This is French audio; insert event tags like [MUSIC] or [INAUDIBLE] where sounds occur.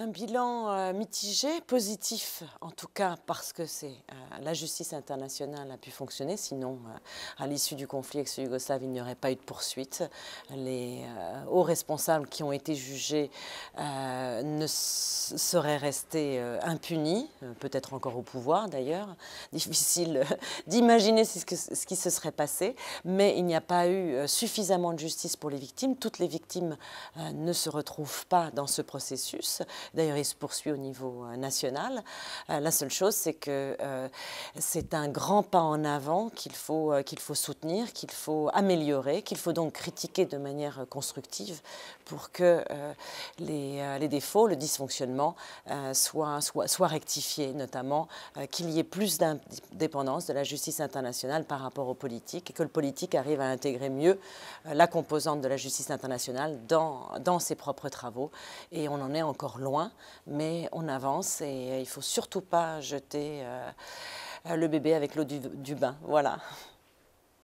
Un bilan euh, mitigé, positif en tout cas, parce que c'est euh, la justice internationale a pu fonctionner. Sinon, euh, à l'issue du conflit ex-yougoslave, il n'y aurait pas eu de poursuite. Les hauts responsables qui ont été jugés ne sont serait resté euh, impuni, euh, peut-être encore au pouvoir d'ailleurs. [LAUGHS] Difficile euh, d'imaginer ce, qui se serait passé, mais il n'y a pas eu suffisamment de justice pour les victimes. Toutes les victimes ne se retrouvent pas dans ce processus. D'ailleurs, il se poursuit au niveau national. La seule chose, c'est que c'est un grand pas en avant qu'il faut, faut soutenir, qu'il faut améliorer, qu'il faut donc critiquer de manière constructive pour que les défauts, le dysfonctionnement, euh, soit, soit, notamment euh, qu'il y ait plus d'indépendance de la justice internationale par rapport aux politiques et que le politique arrive à intégrer mieux euh, la composante de la justice internationale dans, dans ses propres travaux. Et on en est encore loin, mais on avance et il ne faut surtout pas jeter le bébé avec l'eau du bain. Voilà.